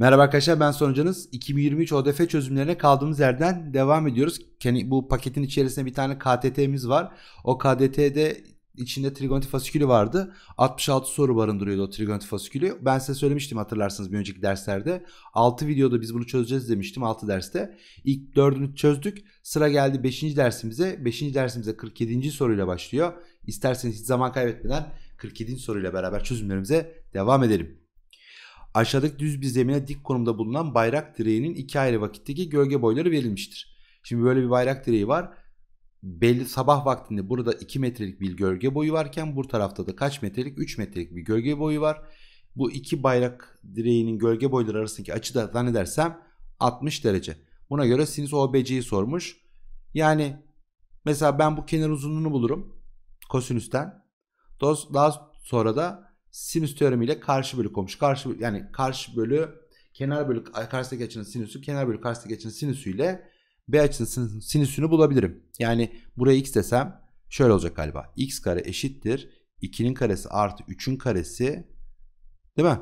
Merhaba arkadaşlar ben sonucunuz. 2023 ODF çözümlerine kaldığımız yerden devam ediyoruz. Yani bu paketin içerisinde bir tane KTT'miz var. O KDT'de içinde trigonometri fasikülü vardı. 66 soru barındırıyordu o trigonti fasikülü. Ben size söylemiştim hatırlarsınız bir önceki derslerde. 6 videoda biz bunu çözeceğiz demiştim 6 derste. İlk 4'ünü çözdük. Sıra geldi 5. dersimize. 5. dersimize 47. soruyla başlıyor. İsterseniz hiç zaman kaybetmeden 47. soruyla beraber çözümlerimize devam edelim aşağıdaki düz bir zemine dik konumda bulunan bayrak direğinin iki ayrı vakitteki gölge boyları verilmiştir. Şimdi böyle bir bayrak direği var. Belli sabah vaktinde burada 2 metrelik bir gölge boyu varken bu tarafta da kaç metrelik 3 metrelik bir gölge boyu var. Bu iki bayrak direğinin gölge boyları arasındaki açı da zannedersem 60 derece. Buna göre sinüs OBC'yi sormuş. Yani mesela ben bu kenar uzunluğunu bulurum kosinüsten. Daha sonra da sinüs teoremiyle karşı bölü komşu. Karşı yani karşı bölü kenar bölü karşıdaki açının sinüsü kenar bölü karşıdaki açının sinüsü ile B açısının sinüsünü bulabilirim. Yani buraya x desem şöyle olacak galiba. x kare eşittir 2'nin karesi artı 3'ün karesi değil mi?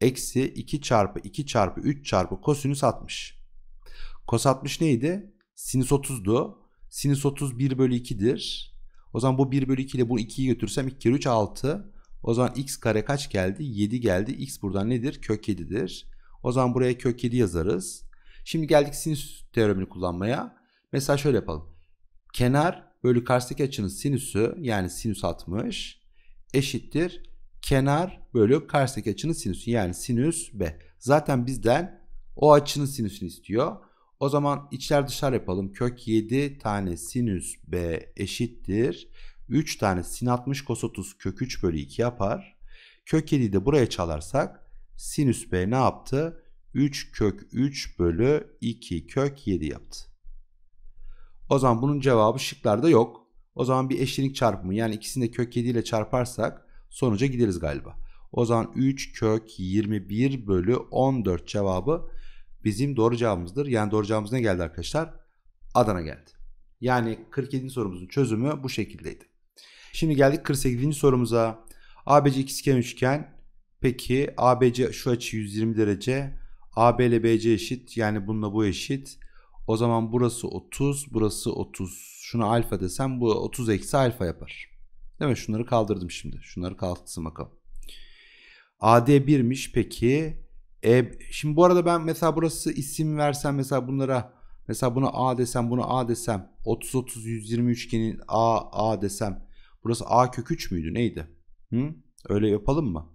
Eksi 2 çarpı 2 çarpı 3 çarpı kosinüs 60. Kos 60 neydi? Sinüs 30'du. Sinüs 30 1 bölü 2'dir. O zaman bu 1 bölü 2 ile bu 2'yi götürsem 2 kere 3 6. O zaman x kare kaç geldi? 7 geldi. x buradan nedir? Kök 7'dir. O zaman buraya kök 7 yazarız. Şimdi geldik sinüs teoremini kullanmaya. Mesela şöyle yapalım. Kenar bölü karşıdaki açının sinüsü yani sinüs 60 eşittir. Kenar bölü karşıdaki açının sinüsü yani sinüs b. Zaten bizden o açının sinüsünü istiyor. O zaman içler dışlar yapalım. Kök 7 tane sinüs b eşittir. 3 tane sin 60 cos 30 kök 3 bölü 2 yapar. Kök 7'yi de buraya çalarsak sinüs b ne yaptı? 3 kök 3 bölü 2 kök 7 yaptı. O zaman bunun cevabı şıklarda yok. O zaman bir eşlenik çarpımı yani ikisini de kök 7 ile çarparsak sonuca gideriz galiba. O zaman 3 kök 21 bölü 14 cevabı bizim doğru cevabımızdır. Yani doğru cevabımız ne geldi arkadaşlar? Adana geldi. Yani 47. sorumuzun çözümü bu şekildeydi. Şimdi geldik 48. sorumuza. ABC ikizkenar üçgen. Peki ABC şu açı 120 derece. AB ile BC eşit. Yani bununla bu eşit. O zaman burası 30, burası 30. Şuna alfa desem bu 30 eksi alfa yapar. Değil mi? Şunları kaldırdım şimdi. Şunları kalksın bakalım. AD 1'miş peki. E, şimdi bu arada ben mesela burası isim versem mesela bunlara mesela buna A desem bunu A desem 30 30 120 üçgenin A A desem Burası a kök 3 müydü neydi? Hı? Öyle yapalım mı?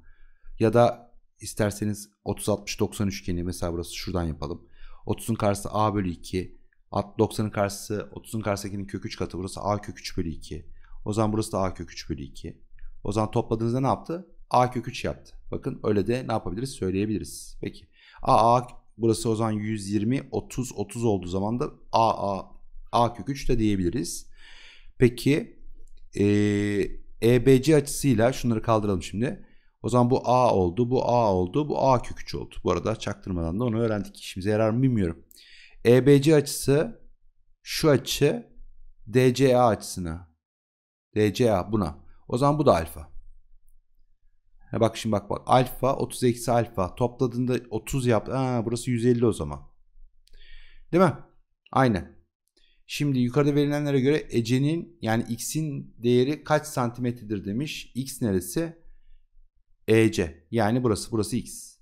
Ya da isterseniz 30-60-90 üçgeni mesela burası şuradan yapalım. 30'un karşısı a bölü 2. 90'ın karşısı 30'un karşısı kök 3 katı. Burası a kök 3 bölü 2. O zaman burası da a kök 3 bölü 2. O zaman topladığınızda ne yaptı? a kök 3 yaptı. Bakın öyle de ne yapabiliriz? Söyleyebiliriz. Peki. a, a burası o zaman 120, 30, 30 olduğu zaman da a, a, a kök 3 de diyebiliriz. Peki ee, e, EBC açısıyla şunları kaldıralım şimdi. O zaman bu A oldu, bu A oldu, bu A kök 3 oldu. Bu arada çaktırmadan da onu öğrendik. İşimize yarar mı bilmiyorum. EBC açısı şu açı DCA açısına. DCA buna. O zaman bu da alfa. Ha bak şimdi bak bak. Alfa 30 eksi alfa. Topladığında 30 yaptı. Ha burası 150 o zaman. Değil mi? Aynen. Şimdi yukarıda verilenlere göre Ece'nin yani X'in değeri kaç santimetredir demiş. X neresi? EC. Yani burası. Burası X.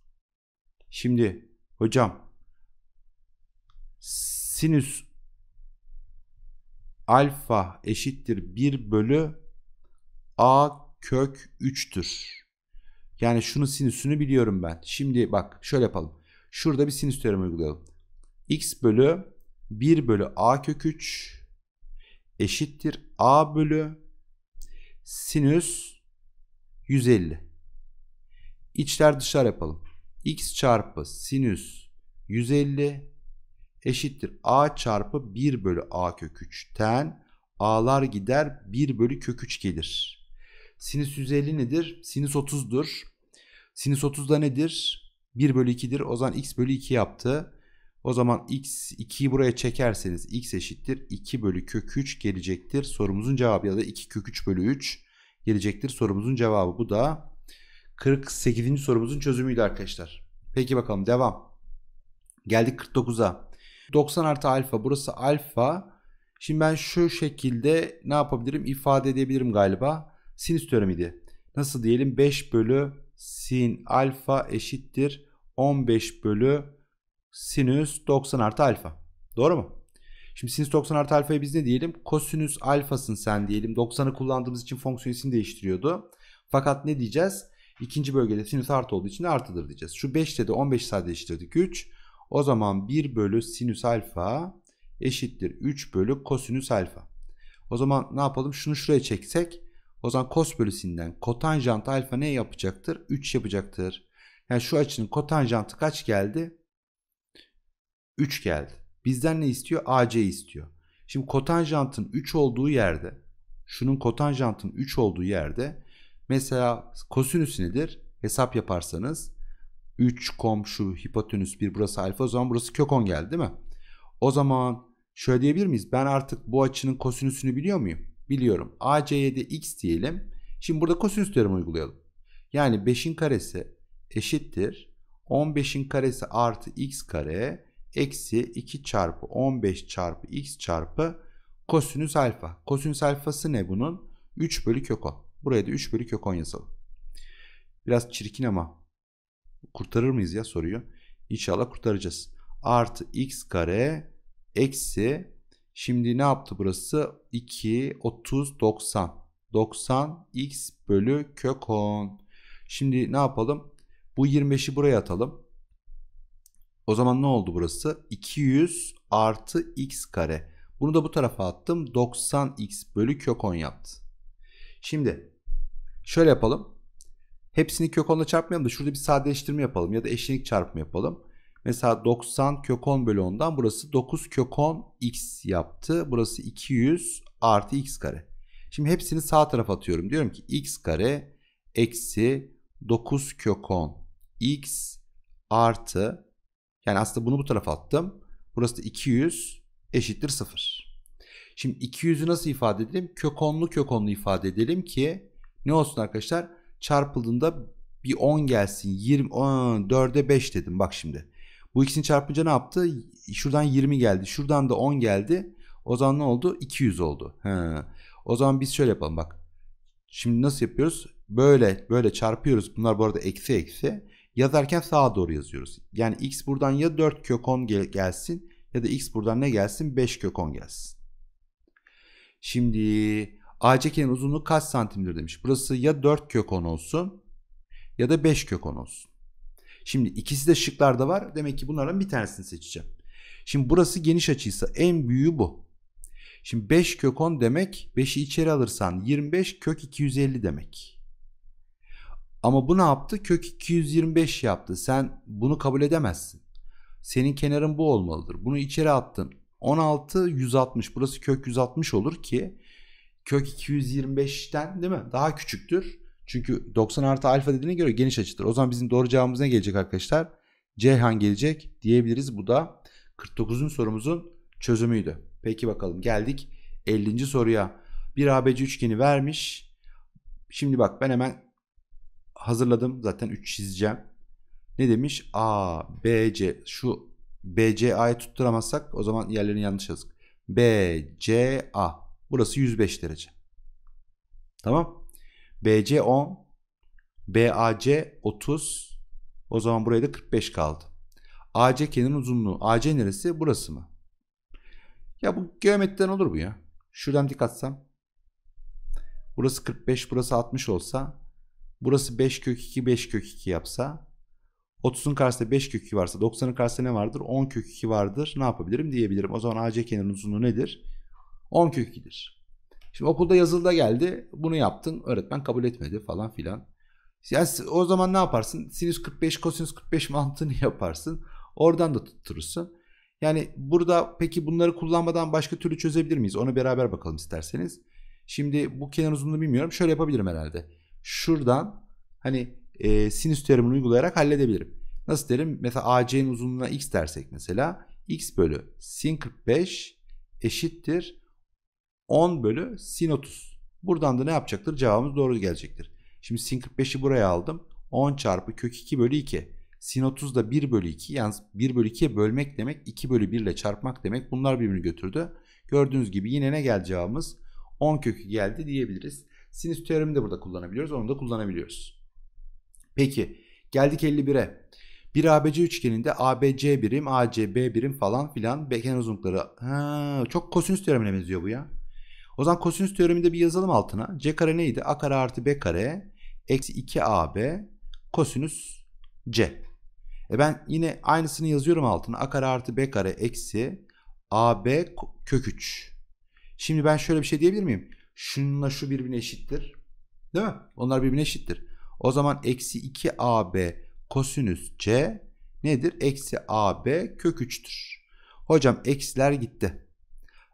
Şimdi hocam sinüs alfa eşittir 1 bölü A kök 3'tür. Yani şunu sinüsünü biliyorum ben. Şimdi bak şöyle yapalım. Şurada bir sinüs teoremi uygulayalım. X bölü 1 bölü a kök 3 eşittir a bölü sinüs 150. İçler dışlar yapalım. x çarpı sinüs 150 eşittir a çarpı 1 bölü a kök 3'ten a'lar gider 1 bölü kök 3 gelir. Sinüs 150 nedir? Sinüs 30'dur. Sinüs 30 da nedir? 1 bölü 2'dir. O zaman x bölü 2 yaptı. O zaman x 2'yi buraya çekerseniz x eşittir 2 bölü kök 3 gelecektir sorumuzun cevabı ya da 2 kök 3 bölü 3 gelecektir sorumuzun cevabı. Bu da 48. sorumuzun çözümüydü arkadaşlar. Peki bakalım devam. Geldik 49'a. 90 artı alfa burası alfa. Şimdi ben şu şekilde ne yapabilirim? ifade edebilirim galiba. Sinüs teoremiydi. Nasıl diyelim? 5 bölü sin alfa eşittir 15 bölü sinüs 90 artı alfa. Doğru mu? Şimdi sinüs 90 artı alfa'yı biz ne diyelim? Kosinüs alfasın sen diyelim. 90'ı kullandığımız için fonksiyon isim değiştiriyordu. Fakat ne diyeceğiz? İkinci bölgede sinüs artı olduğu için de artıdır diyeceğiz. Şu 5'te de 15 sadeleştirdik 3. O zaman 1 bölü sinüs alfa eşittir 3 bölü kosinüs alfa. O zaman ne yapalım? Şunu şuraya çeksek. O zaman kos bölü kotanjant alfa ne yapacaktır? 3 yapacaktır. Yani şu açının kotanjantı kaç geldi? 3 geldi. Bizden ne istiyor? AC istiyor. Şimdi kotanjantın 3 olduğu yerde şunun kotanjantın 3 olduğu yerde mesela kosinüs nedir? Hesap yaparsanız 3 kom şu hipotenüs 1 burası alfa o zaman burası kök 10 geldi değil mi? O zaman şöyle diyebilir miyiz? Ben artık bu açının kosinüsünü biliyor muyum? Biliyorum. AC'ye de x diyelim. Şimdi burada kosinüs teoremi uygulayalım. Yani 5'in karesi eşittir. 15'in karesi artı x kare eksi 2 çarpı 15 çarpı x çarpı kosinüs alfa. Kosinüs alfası ne bunun? 3 bölü kök 10. Buraya da 3 bölü kök 10 yazalım. Biraz çirkin ama kurtarır mıyız ya soruyor. İnşallah kurtaracağız. Artı x kare eksi şimdi ne yaptı burası? 2, 30, 90. 90 x bölü kök 10. Şimdi ne yapalım? Bu 25'i buraya atalım. O zaman ne oldu burası? 200 artı x kare. Bunu da bu tarafa attım. 90x bölü kök 10 yaptı. Şimdi şöyle yapalım. Hepsini kök 10'la çarpmayalım da şurada bir sadeleştirme yapalım ya da eşlenik çarpımı yapalım. Mesela 90 kök 10 bölü 10'dan burası 9 kök 10 x yaptı. Burası 200 artı x kare. Şimdi hepsini sağ tarafa atıyorum. Diyorum ki x kare eksi 9 kök 10 x artı yani aslında bunu bu tarafa attım. Burası da 200 eşittir 0. Şimdi 200'ü nasıl ifade edelim? Kök onlu kök onlu ifade edelim ki ne olsun arkadaşlar? Çarpıldığında bir 10 gelsin. 20 10, 4'e 5 dedim bak şimdi. Bu ikisini çarpınca ne yaptı? Şuradan 20 geldi. Şuradan da 10 geldi. O zaman ne oldu? 200 oldu. He. O zaman biz şöyle yapalım bak. Şimdi nasıl yapıyoruz? Böyle böyle çarpıyoruz. Bunlar bu arada eksi eksi. Yazarken sağa doğru yazıyoruz. Yani x buradan ya 4 kök 10 gel gelsin ya da x buradan ne gelsin? 5 kök 10 gelsin. Şimdi ACK'nin uzunluğu kaç santimdir demiş. Burası ya 4 kök 10 olsun ya da 5 kök 10 olsun. Şimdi ikisi de şıklarda var. Demek ki bunların bir tanesini seçeceğim. Şimdi burası geniş açıysa en büyüğü bu. Şimdi 5 kök 10 demek 5'i içeri alırsan 25 kök 250 demek. Ama bu ne yaptı? Kök 225 yaptı. Sen bunu kabul edemezsin. Senin kenarın bu olmalıdır. Bunu içeri attın. 16 160. Burası kök 160 olur ki kök 225'ten değil mi? Daha küçüktür. Çünkü 90 artı alfa dediğine göre geniş açıdır. O zaman bizim doğru cevabımız ne gelecek arkadaşlar? Ceyhan gelecek diyebiliriz. Bu da 49'un sorumuzun çözümüydü. Peki bakalım geldik 50. soruya. Bir ABC üçgeni vermiş. Şimdi bak ben hemen hazırladım. Zaten 3 çizeceğim. Ne demiş? A, B, C. Şu B, C, A'yı tutturamazsak o zaman yerlerini yanlış yazdık. B, C, A. Burası 105 derece. Tamam. B, C 10. B, A, C 30. O zaman buraya da 45 kaldı. A, C kenarın uzunluğu. A, C neresi? Burası mı? Ya bu geometriden olur bu ya. Şuradan dik atsam. Burası 45, burası 60 olsa Burası 5 kök 2 5 kök 2 yapsa 30'un karşısında 5 kök 2 varsa 90'ın karşısında ne vardır? 10 kök 2 vardır. Ne yapabilirim diyebilirim. O zaman AC kenarının uzunluğu nedir? 10 kök 2'dir. Şimdi okulda yazılıda geldi. Bunu yaptın. Öğretmen kabul etmedi falan filan. Yani o zaman ne yaparsın? Sinüs 45, kosinüs 45 mantığını yaparsın. Oradan da tutturursun. Yani burada peki bunları kullanmadan başka türlü çözebilir miyiz? Onu beraber bakalım isterseniz. Şimdi bu kenar uzunluğunu bilmiyorum. Şöyle yapabilirim herhalde şuradan hani e, sinüs terimini uygulayarak halledebilirim. Nasıl derim? Mesela AC'nin uzunluğuna x dersek mesela x bölü sin 45 eşittir 10 bölü sin 30. Buradan da ne yapacaktır? Cevabımız doğru gelecektir. Şimdi sin 45'i buraya aldım. 10 çarpı kök 2 bölü 2. Sin 30 da 1 bölü 2. Yalnız 1 bölü 2'ye bölmek demek 2 bölü 1 ile çarpmak demek. Bunlar birbirini götürdü. Gördüğünüz gibi yine ne geldi cevabımız? 10 kökü geldi diyebiliriz. Sinüs teoremi de burada kullanabiliyoruz. Onu da kullanabiliyoruz. Peki geldik 51'e. Bir ABC üçgeninde ABC birim, ACB birim falan filan beken uzunlukları. Ha, çok kosinüs teoremine benziyor bu ya. O zaman kosinüs teoreminde bir yazalım altına. C kare neydi? A kare artı B kare eksi 2AB kosinüs C. E ben yine aynısını yazıyorum altına. A kare artı B kare eksi AB kök 3. Şimdi ben şöyle bir şey diyebilir miyim? şununla şu birbirine eşittir. Değil mi? Onlar birbirine eşittir. O zaman eksi 2ab kosinüs c nedir? Eksi ab kök 3'tür. Hocam eksiler gitti.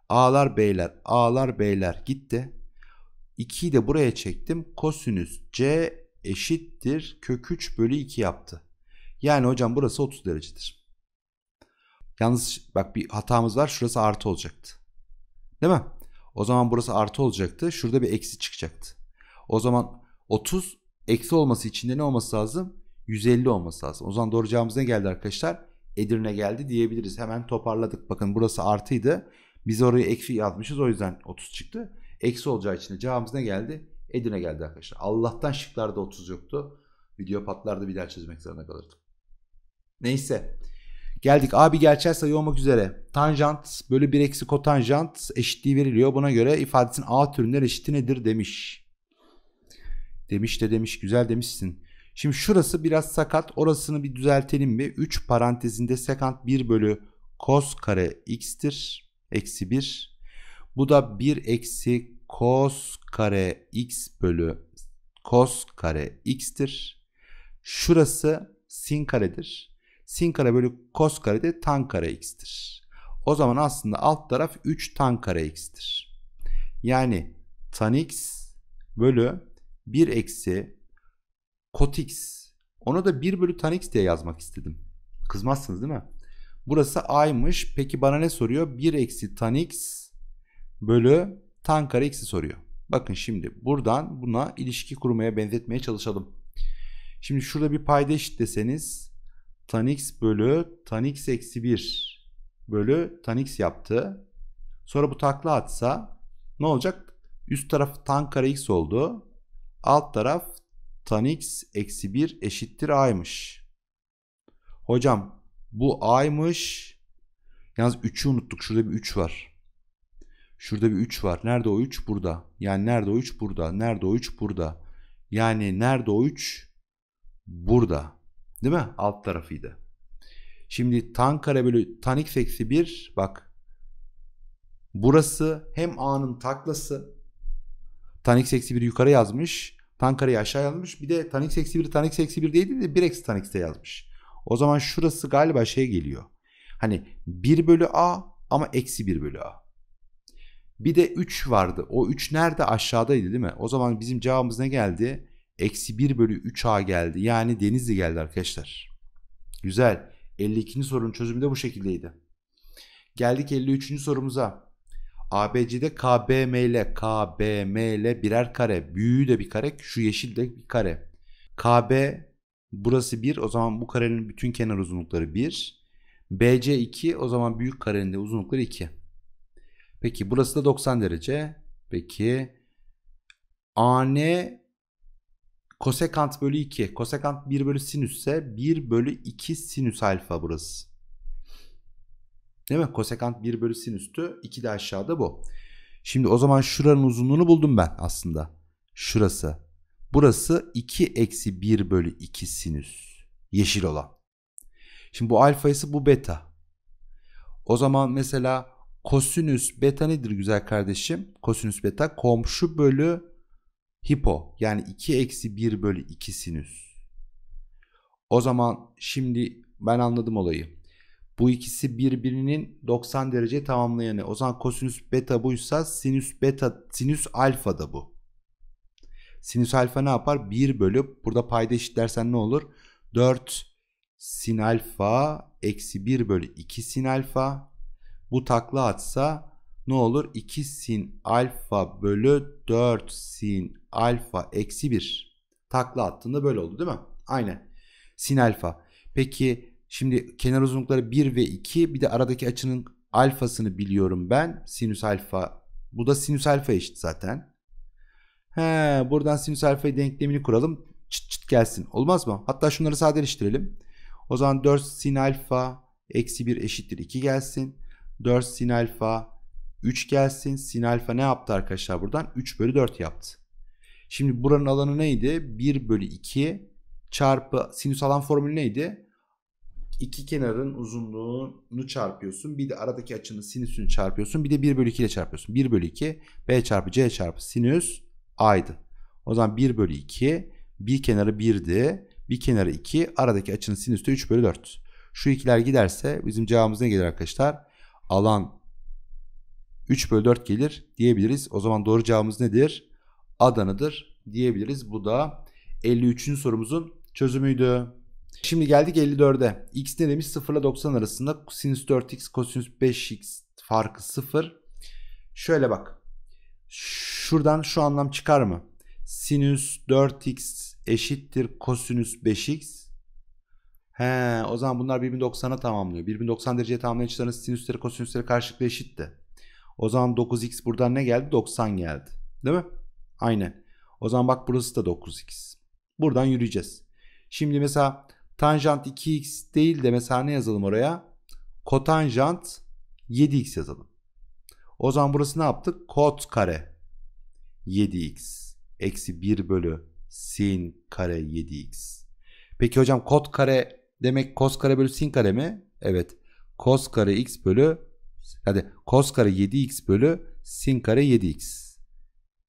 A'lar B'ler A'lar B'ler gitti. 2'yi de buraya çektim. Kosinüs C eşittir. Kök 3 bölü 2 yaptı. Yani hocam burası 30 derecedir. Yalnız bak bir hatamız var. Şurası artı olacaktı. Değil mi? O zaman burası artı olacaktı. Şurada bir eksi çıkacaktı. O zaman 30 eksi olması için de ne olması lazım? 150 olması lazım. O zaman doğru cevabımız ne geldi arkadaşlar? Edirne geldi diyebiliriz. Hemen toparladık. Bakın burası artıydı. Biz oraya eksi yazmışız. O yüzden 30 çıktı. Eksi olacağı için de cevabımız ne geldi? Edirne geldi arkadaşlar. Allah'tan şıklarda 30 yoktu. Video patlarda bir daha çözmek zorunda kalırdım. Neyse. Geldik abi gerçel sayı olmak üzere. Tanjant bölü 1 eksi kotanjant eşitliği veriliyor. Buna göre ifadesinin A türünden eşiti nedir demiş. Demiş de demiş güzel demişsin. Şimdi şurası biraz sakat orasını bir düzeltelim mi? 3 parantezinde sekant 1 bölü cos kare x'tir. Eksi 1. Bu da 1 eksi cos kare x bölü cos kare x'tir. Şurası sin karedir sin kare bölü kos kare de tan kare x'tir. O zaman aslında alt taraf 3 tan kare x'tir. Yani tan x bölü 1 eksi kot x. Onu da 1 bölü tan x diye yazmak istedim. Kızmazsınız değil mi? Burası a'ymış. Peki bana ne soruyor? 1 eksi tan x bölü tan kare x'i soruyor. Bakın şimdi buradan buna ilişki kurmaya benzetmeye çalışalım. Şimdi şurada bir payda eşit deseniz tan x bölü tan x eksi 1 bölü tan x yaptı. Sonra bu takla atsa ne olacak? Üst taraf tan kare x oldu. Alt taraf tan x eksi 1 eşittir a'ymış. Hocam bu a'ymış. Yalnız 3'ü unuttuk. Şurada bir 3 var. Şurada bir 3 var. Nerede o 3? Burada. Yani nerede o 3? Burada. Nerede o 3? Burada. Yani nerede o 3? Burada. Değil mi? Alt tarafıydı. Şimdi tan kare bölü tan x eksi 1 bak. Burası hem a'nın taklası. Tan x eksi 1 yukarı yazmış. Tan kareyi aşağı yazmış. Bir de tan x eksi 1 tan x eksi 1 değil de 1 eksi tan x'te yazmış. O zaman şurası galiba şey geliyor. Hani 1 bölü a ama eksi 1 bölü a. Bir de 3 vardı. O 3 nerede? Aşağıdaydı değil mi? O zaman bizim cevabımız ne geldi? Eksi 1 bölü 3A geldi. Yani Denizli geldi arkadaşlar. Güzel. 52. sorunun çözümü de bu şekildeydi. Geldik 53. sorumuza. ABC'de KBM ile KBM ile birer kare. Büyüğü de bir kare. Şu yeşil de bir kare. KB burası 1. O zaman bu karenin bütün kenar uzunlukları 1. BC 2. O zaman büyük karenin de uzunlukları 2. Peki burası da 90 derece. Peki AN Kosekant bölü 2. Kosekant 1 bölü sinüsse 1 bölü 2 sinüs alfa burası. Değil mi? Kosekant 1 bölü sinüstü. 2 de aşağıda bu. Şimdi o zaman şuranın uzunluğunu buldum ben aslında. Şurası. Burası 2 eksi 1 bölü 2 sinüs. Yeşil olan. Şimdi bu alfayısı bu beta. O zaman mesela kosinüs beta nedir güzel kardeşim? Kosinüs beta komşu bölü hipo yani 2 eksi 1 bölü 2 sinüs. O zaman şimdi ben anladım olayı. Bu ikisi birbirinin 90 derece tamamlayanı. O zaman kosinüs beta buysa sinüs beta sinüs alfa da bu. Sinüs alfa ne yapar? 1 bölü burada payda eşitlersen ne olur? 4 sin alfa eksi 1 bölü 2 sin alfa. Bu takla atsa ne olur? 2 sin alfa bölü 4 sin alfa eksi 1 takla attığında böyle oldu değil mi? Aynen. Sin alfa. Peki şimdi kenar uzunlukları 1 ve 2 bir de aradaki açının alfasını biliyorum ben. Sinüs alfa. Bu da sinüs alfa eşit zaten. He, buradan sinüs alfa denklemini kuralım. Çıt çıt gelsin. Olmaz mı? Hatta şunları sadeleştirelim. O zaman 4 sin alfa eksi 1 eşittir 2 gelsin. 4 sin alfa 3 gelsin. Sin alfa ne yaptı arkadaşlar buradan? 3 bölü 4 yaptı. Şimdi buranın alanı neydi? 1 bölü 2 çarpı sinüs alan formülü neydi? İki kenarın uzunluğunu çarpıyorsun. Bir de aradaki açının sinüsünü çarpıyorsun. Bir de 1 bölü 2 ile çarpıyorsun. 1 bölü 2 B çarpı C çarpı sinüs A'ydı. O zaman 1 bölü 2 bir kenarı 1'di. Bir kenarı 2 aradaki açının sinüsü de 3 bölü 4. Şu ikiler giderse bizim cevabımız ne gelir arkadaşlar? Alan 3 bölü 4 gelir diyebiliriz. O zaman doğru cevabımız nedir? Adana'dır diyebiliriz. Bu da 53. sorumuzun çözümüydü. Şimdi geldik 54'e. X ne demiş? 0 ile 90 arasında sinüs 4x kosinüs 5x farkı 0. Şöyle bak. Şuradan şu anlam çıkar mı? Sinüs 4x eşittir kosinüs 5x. He, o zaman bunlar birbirini tamamlıyor. Birbirini 90 dereceye tamamlayan açıların sinüsleri kosinüsleri karşılıklı eşitti. O zaman 9x buradan ne geldi? 90 geldi. Değil mi? Aynen. O zaman bak burası da 9x. Buradan yürüyeceğiz. Şimdi mesela tanjant 2x değil de mesela ne yazalım oraya? Kotanjant 7x yazalım. O zaman burası ne yaptık? Kot kare 7x eksi 1 bölü sin kare 7x. Peki hocam kot kare demek kos kare bölü sin kare mi? Evet. Kos kare x bölü hadi kos kare 7x bölü sin kare 7x.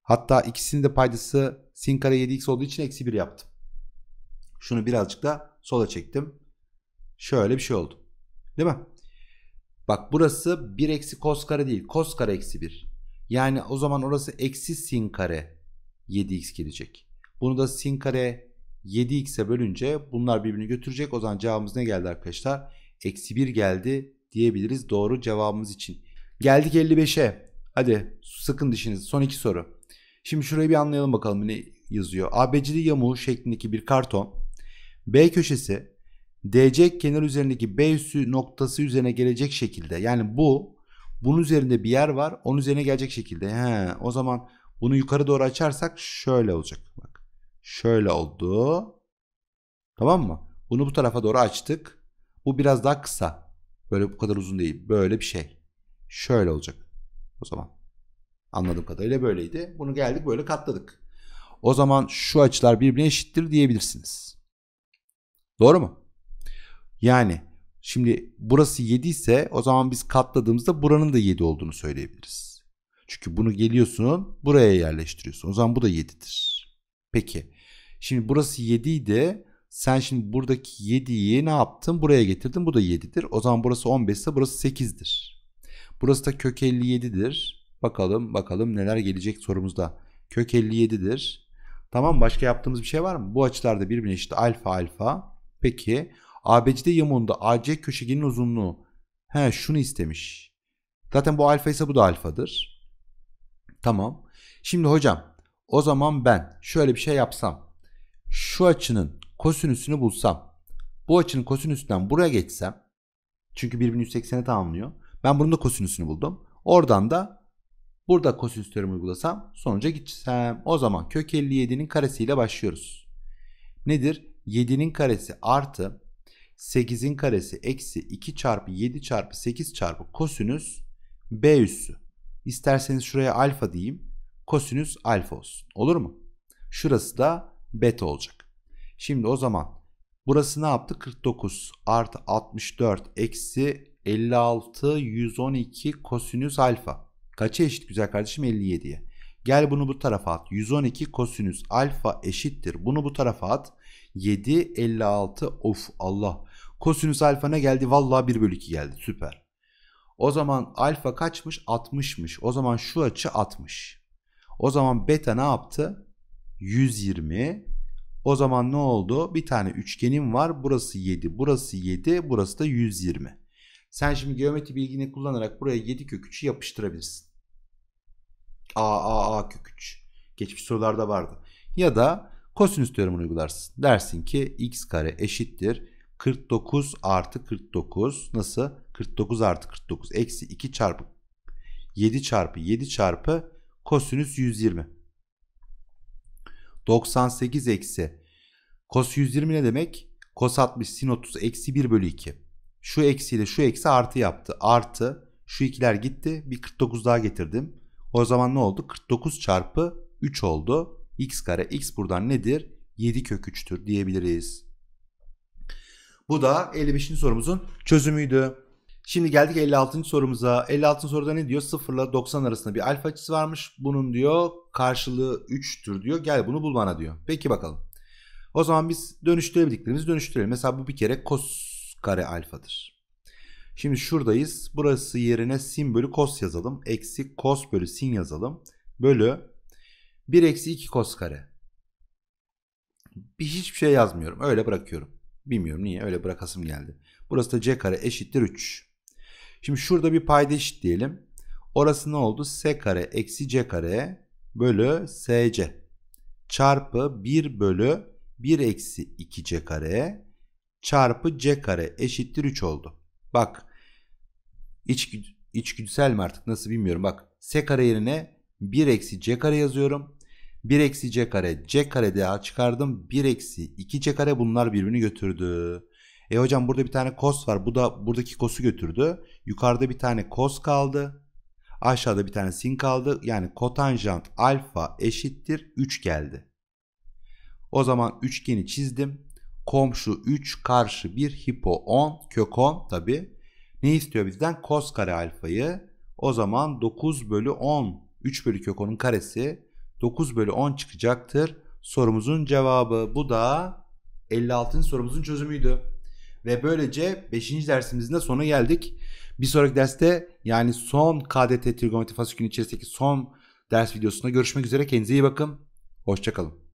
Hatta ikisinin de paydası sin kare 7x olduğu için eksi 1 yaptım. Şunu birazcık da sola çektim. Şöyle bir şey oldu. Değil mi? Bak burası 1 eksi kos kare değil. Kos kare eksi 1. Yani o zaman orası eksi sin kare 7x gelecek. Bunu da sin kare 7x'e bölünce bunlar birbirini götürecek. O zaman cevabımız ne geldi arkadaşlar? Eksi 1 geldi diyebiliriz doğru cevabımız için. Geldik 55'e. Hadi sıkın dişinizi. Son iki soru. Şimdi şurayı bir anlayalım bakalım ne yazıyor. ABCD yamuğu şeklindeki bir karton. B köşesi DC kenar üzerindeki B üssü noktası üzerine gelecek şekilde. Yani bu bunun üzerinde bir yer var. Onun üzerine gelecek şekilde. He, o zaman bunu yukarı doğru açarsak şöyle olacak. Bak. Şöyle oldu. Tamam mı? Bunu bu tarafa doğru açtık. Bu biraz daha kısa. Böyle bu kadar uzun değil. Böyle bir şey. Şöyle olacak o zaman. Anladığım kadarıyla böyleydi. Bunu geldik böyle katladık. O zaman şu açılar birbirine eşittir diyebilirsiniz. Doğru mu? Yani şimdi burası 7 ise o zaman biz katladığımızda buranın da 7 olduğunu söyleyebiliriz. Çünkü bunu geliyorsun buraya yerleştiriyorsun. O zaman bu da 7'dir. Peki. Şimdi burası 7 idi. Sen şimdi buradaki 7'yi ne yaptın? Buraya getirdin. Bu da 7'dir. O zaman burası 15 ise burası 8'dir. Burası da kök 57'dir. Bakalım bakalım neler gelecek sorumuzda. Kök 57'dir. Tamam başka yaptığımız bir şey var mı? Bu açılarda birbirine eşit alfa alfa. Peki ABCD yamuğunda AC köşegenin uzunluğu. He şunu istemiş. Zaten bu alfa ise bu da alfadır. Tamam. Şimdi hocam o zaman ben şöyle bir şey yapsam. Şu açının kosinüsünü bulsam. Bu açının kosinüsünden buraya geçsem. Çünkü birbirini 180'e tamamlıyor. Ben bunun da kosinüsünü buldum. Oradan da burada kosinüs teoremi uygulasam sonuca gideceğim. O zaman kök 57'nin karesiyle başlıyoruz. Nedir? 7'nin karesi artı 8'in karesi eksi 2 çarpı 7 çarpı 8 çarpı kosinüs b üssü. İsterseniz şuraya alfa diyeyim. Kosinüs alfa olsun. Olur mu? Şurası da beta olacak. Şimdi o zaman burası ne yaptı? 49 artı 64 eksi 56 112 kosinüs alfa. Kaça eşit güzel kardeşim? 57'ye. Gel bunu bu tarafa at. 112 kosinüs alfa eşittir. Bunu bu tarafa at. 7 56 of Allah. Kosinüs alfa ne geldi? Vallahi 1 bölü 2 geldi. Süper. O zaman alfa kaçmış? 60'mış. O zaman şu açı 60. O zaman beta ne yaptı? 120. O zaman ne oldu? Bir tane üçgenim var. Burası 7, burası 7, burası da 120. Sen şimdi geometri bilgini kullanarak buraya 7 kök 3'ü yapıştırabilirsin. A, A, A kök 3. Geçmiş sorularda vardı. Ya da kosinüs teoremini uygularsın. Dersin ki x kare eşittir 49 artı 49 nasıl? 49 artı 49 eksi 2 çarpı 7 çarpı 7 çarpı kosinüs 120. 98 eksi kos 120 ne demek? Kos 60 sin 30 eksi 1 bölü 2. Şu eksiyle şu eksi artı yaptı. Artı şu ikiler gitti. Bir 49 daha getirdim. O zaman ne oldu? 49 çarpı 3 oldu. X kare x buradan nedir? 7 kök 3'tür diyebiliriz. Bu da 55. sorumuzun çözümüydü. Şimdi geldik 56. sorumuza. 56. soruda ne diyor? 0 ile 90 arasında bir alfa açısı varmış. Bunun diyor karşılığı 3'tür diyor. Gel bunu bul bana diyor. Peki bakalım. O zaman biz dönüştürebildiklerimizi dönüştürelim. Mesela bu bir kere kos kare alfadır. Şimdi şuradayız. Burası yerine sin bölü kos yazalım. Eksi kos bölü sin yazalım. Bölü 1 eksi 2 kos kare. Bir hiçbir şey yazmıyorum. Öyle bırakıyorum. Bilmiyorum niye öyle bırakasım geldi. Burası da c kare eşittir 3. Şimdi şurada bir payda diyelim. Orası ne oldu? s kare eksi c kare bölü sc çarpı 1 bölü 1 eksi 2c kare çarpı c kare eşittir 3 oldu. Bak içgü, içgüdüsel mi artık nasıl bilmiyorum. Bak s kare yerine 1 eksi c kare yazıyorum. 1 eksi c kare c kare daha çıkardım. 1 eksi 2 c kare bunlar birbirini götürdü. E hocam burada bir tane cos var. Bu da buradaki cos'u götürdü. Yukarıda bir tane cos kaldı. Aşağıda bir tane sin kaldı. Yani kotanjant alfa eşittir 3 geldi. O zaman üçgeni çizdim komşu 3 karşı 1 hipo 10 kök 10 tabi. Ne istiyor bizden? Kos kare alfayı. O zaman 9 bölü 10 3 bölü kök 10'un karesi 9 bölü 10 çıkacaktır. Sorumuzun cevabı bu da 56. sorumuzun çözümüydü. Ve böylece 5. dersimizin de sonuna geldik. Bir sonraki derste yani son KDT trigonometri fasikülün içerisindeki son ders videosunda görüşmek üzere. Kendinize iyi bakın. Hoşçakalın.